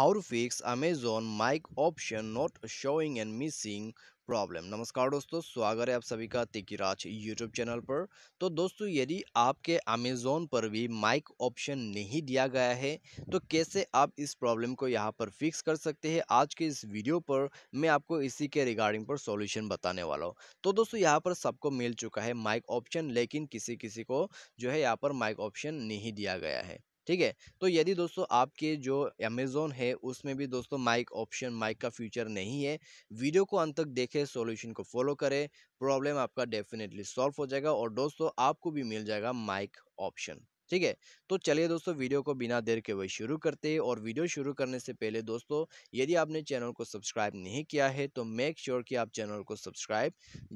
how to fix Amazon mic option not showing and missing problem नमस्कार दोस्तों स्वागत है आप सभी का तिकिराज यूट्यूब चैनल पर तो दोस्तों यदि आपके अमेज़ोन पर भी माइक ऑप्शन नहीं दिया गया है तो कैसे आप इस प्रॉब्लम को यहाँ पर फिक्स कर सकते हैं आज के इस वीडियो पर मैं आपको इसी के रिगार्डिंग पर सॉल्यूशन बताने वाला हूँ तो दोस्तों यहाँ पर सबको मिल चुका है माइक ऑप्शन लेकिन किसी किसी को जो है यहाँ पर माइक ऑप्शन नहीं दिया गया है ठीक है तो यदि दोस्तों आपके जो अमेज़ोन है उसमें भी दोस्तों माइक ऑप्शन माइक का फ्यूचर नहीं है वीडियो को अंत तक देखें सॉल्यूशन को फॉलो करें प्रॉब्लम आपका डेफिनेटली सॉल्व हो जाएगा और दोस्तों आपको भी मिल जाएगा माइक ऑप्शन ठीक है तो चलिए दोस्तों वीडियो को बिना देर के वही शुरू करते हैं और वीडियो शुरू करने से पहले दोस्तों यदि आपने चैनल को सब्सक्राइब नहीं किया है तो मेक श्योर sure कि आप चैनल को सब्सक्राइब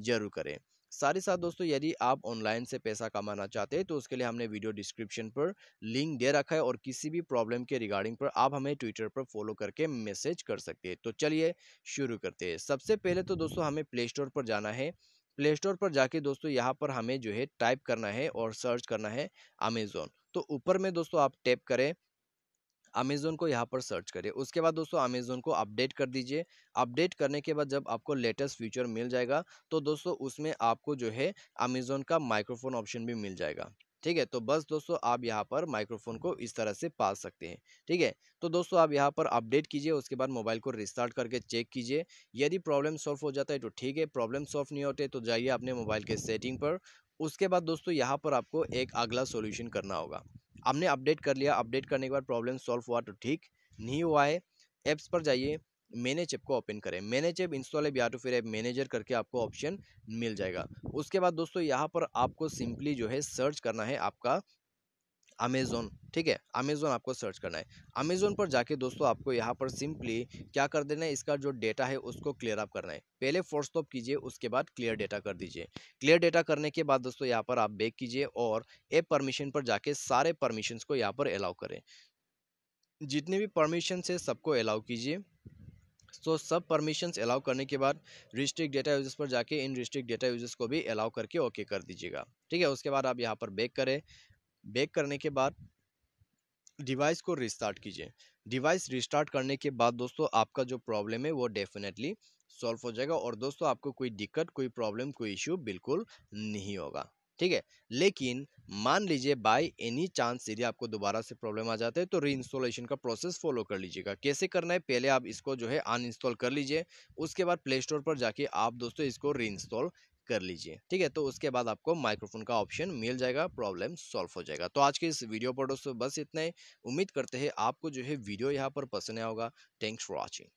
जरूर करें साथ ही साथ दोस्तों यदि आप ऑनलाइन से पैसा कमाना चाहते हैं तो उसके लिए हमने वीडियो डिस्क्रिप्शन पर लिंक दे रखा है और किसी भी प्रॉब्लम के रिगार्डिंग पर आप हमें ट्विटर पर फॉलो करके मैसेज कर सकते हैं तो चलिए शुरू करते हैं सबसे पहले तो दोस्तों हमें प्ले स्टोर पर जाना है प्ले स्टोर पर जाके दोस्तों यहाँ पर हमें जो है टाइप करना है और सर्च करना है अमेज़ोन तो ऊपर में दोस्तों आप टैप करें अमेज़ोन को यहाँ पर सर्च करिए उसके बाद दोस्तों अमेज़ोन को अपडेट कर दीजिए अपडेट करने के बाद जब आपको लेटेस्ट फीचर मिल जाएगा तो दोस्तों उसमें आपको जो है अमेज़ोन का माइक्रोफोन ऑप्शन भी मिल जाएगा ठीक है तो बस दोस्तों आप यहाँ पर माइक्रोफोन को इस तरह से पा सकते हैं ठीक है तो दोस्तों आप यहाँ पर अपडेट कीजिए उसके बाद मोबाइल को रिस्टार्ट करके चेक कीजिए यदि प्रॉब्लम सॉल्व हो जाता है तो ठीक है प्रॉब्लम सॉल्व नहीं होते तो जाइए अपने मोबाइल के सेटिंग पर उसके बाद दोस्तों यहाँ पर आपको एक अगला सोल्यूशन करना होगा आपने अपडेट कर लिया अपडेट करने के बाद प्रॉब्लम सॉल्व हुआ तो ठीक नहीं हुआ है ऐप्स पर जाइए मैनेज ऐप को ओपन करें मैनेज ऐप इंस्टॉल है या तो फिर ऐप मैनेजर करके आपको ऑप्शन मिल जाएगा उसके बाद दोस्तों यहाँ पर आपको सिंपली जो है सर्च करना है आपका अमेज़ोन ठीक है अमेज़ोन आपको सर्च करना है अमेज़ोन पर जाके दोस्तों आपको यहाँ पर सिंपली क्या कर देना है इसका जो डेटा है उसको क्लियर अप करना है पहले फोर्स तो स्टॉप कीजिए उसके बाद क्लियर डेटा कर दीजिए क्लियर डेटा करने के बाद दोस्तों यहाँ पर आप बेक कीजिए और एप परमिशन पर जाके सारे परमिशंस को यहाँ पर अलाउ करें जितने भी परमिशंस है सबको अलाउ कीजिए सो सब परमिशंस अलाउ करने के बाद रिस्ट्रिक्ट डेटा यूजर्स पर जाके इन रिस्ट्रिक्ट डेटा यूजर्स को भी अलाउ करके ओके कर दीजिएगा ठीक है उसके बाद आप यहाँ पर बैक करें बैक करने के बाद डिवाइस को रिस्टार्ट कीजिए डिवाइस रिस्टार्ट करने के बाद दोस्तों आपका जो प्रॉब्लम है वो डेफिनेटली सॉल्व हो जाएगा और दोस्तों आपको कोई दिक्कत कोई प्रॉब्लम कोई इश्यू बिल्कुल नहीं होगा ठीक है लेकिन मान लीजिए बाय एनी चांस यदि आपको दोबारा से प्रॉब्लम आ जाता है तो रीइंस्टॉलेशन का प्रोसेस फॉलो कर लीजिएगा कैसे करना है पहले आप इसको जो है अनइंस्टॉल कर लीजिए उसके बाद प्ले स्टोर पर जाके आप दोस्तों इसको रीइंस्टॉल कर लीजिए ठीक है तो उसके बाद आपको माइक्रोफोन का ऑप्शन मिल जाएगा प्रॉब्लम सॉल्व हो जाएगा तो आज के इस वीडियो पर दोस्तों बस इतना ही उम्मीद करते हैं आपको जो है वीडियो यहाँ पर पसंद आया होगा थैंक्स फॉर वॉचिंग